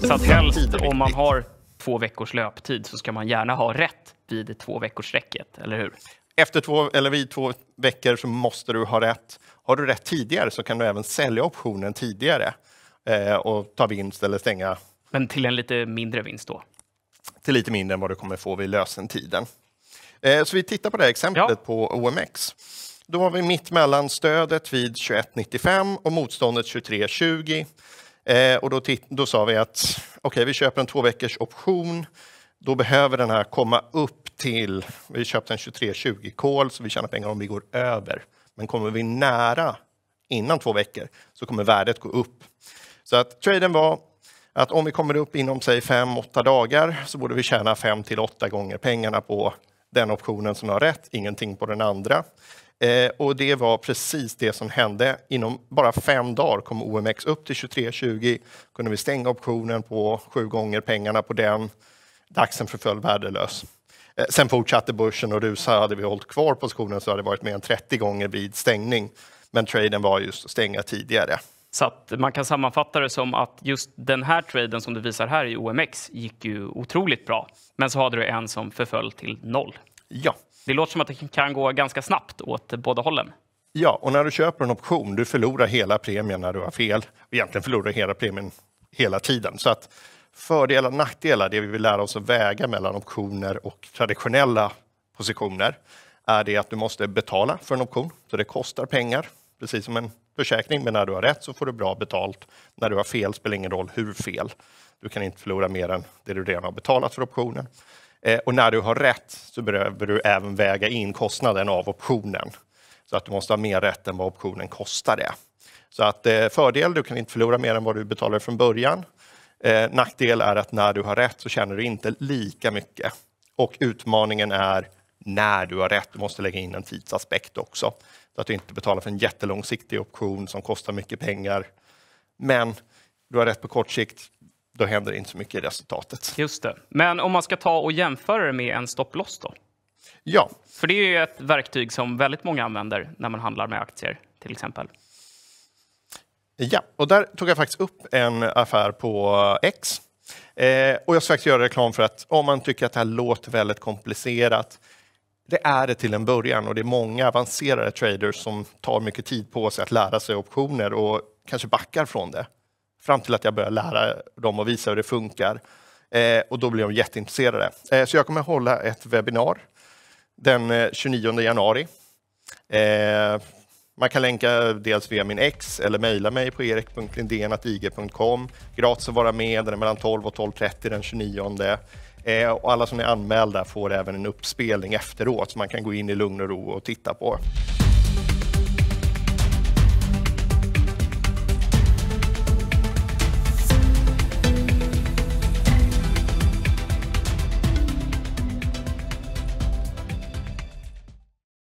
Så att helst om man har två veckors löptid så ska man gärna ha rätt vid två veckors sträcket, eller hur? Efter två, eller vid två veckor så måste du ha rätt. Har du rätt tidigare så kan du även sälja optionen tidigare eh, och ta vinst eller stänga. Men till en lite mindre vinst då? Till lite mindre än vad du kommer få vid lösentiden. Eh, så vi tittar på det här exemplet ja. på OMX. Då har vi stödet vid 21,95 och motståndet 23,20. Eh, och då, då sa vi att okay, vi köper en två veckors option. Då behöver den här komma upp till, vi köpte en 2320 kol så vi tjänar pengar om vi går över. Men kommer vi nära innan två veckor så kommer värdet gå upp. Så att traden var att om vi kommer upp inom säg 5-8 dagar så borde vi tjäna 5 8 gånger pengarna på den optionen som har rätt, ingenting på den andra. Eh, och det var precis det som hände. Inom bara fem dagar kom OMX upp till 23,20. Kunde vi stänga optionen på sju gånger pengarna på den. Daxen förföll värdelös. Eh, sen fortsatte börsen och rusa. Hade vi hållit kvar positionen så hade det varit mer än 30 gånger vid stängning. Men traden var just att stänga tidigare. Så man kan sammanfatta det som att just den här traden som du visar här i OMX gick ju otroligt bra. Men så hade du en som förföll till noll. Ja. Det låter som att det kan gå ganska snabbt åt båda hållen. Ja, och när du köper en option, du förlorar hela premien när du har fel. Egentligen förlorar du hela premien hela tiden. Så att fördelar och nackdelar, det vi vill lära oss att väga mellan optioner och traditionella positioner, är det att du måste betala för en option. Så det kostar pengar, precis som en försäkring. Men när du har rätt så får du bra betalt. När du har fel spelar ingen roll hur fel. Du kan inte förlora mer än det du redan har betalat för optionen. Eh, och när du har rätt så behöver du även väga in kostnaden av optionen. Så att du måste ha mer rätt än vad optionen kostade. Så att eh, fördel, du kan inte förlora mer än vad du betalade från början. Eh, nackdel är att när du har rätt så tjänar du inte lika mycket. Och utmaningen är när du har rätt. Du måste lägga in en tidsaspekt också. Så att du inte betalar för en jättelångsiktig option som kostar mycket pengar. Men du har rätt på kort sikt, då händer det inte så mycket i resultatet. Just det. Men om man ska ta och jämföra det med en stopploss då? Ja. För det är ju ett verktyg som väldigt många använder när man handlar med aktier till exempel. Ja, och där tog jag faktiskt upp en affär på X. Eh, och jag ska faktiskt göra reklam för att om man tycker att det här låter väldigt komplicerat, det är det till en början och det är många avancerade traders som tar mycket tid på sig att lära sig optioner och kanske backar från det. Fram till att jag började lära dem och visa hur det funkar. Eh, och då blev de jätteintresserade. Eh, så jag kommer hålla ett webbinar den 29 eh, januari. Eh, man kan länka dels via min ex eller mejla mig på erik.lindén.ig.com. Gratis att vara med, den är mellan 12 och 12.30 den 29. Eh, och alla som är anmälda får även en uppspelning efteråt som man kan gå in i lugn och ro och titta på.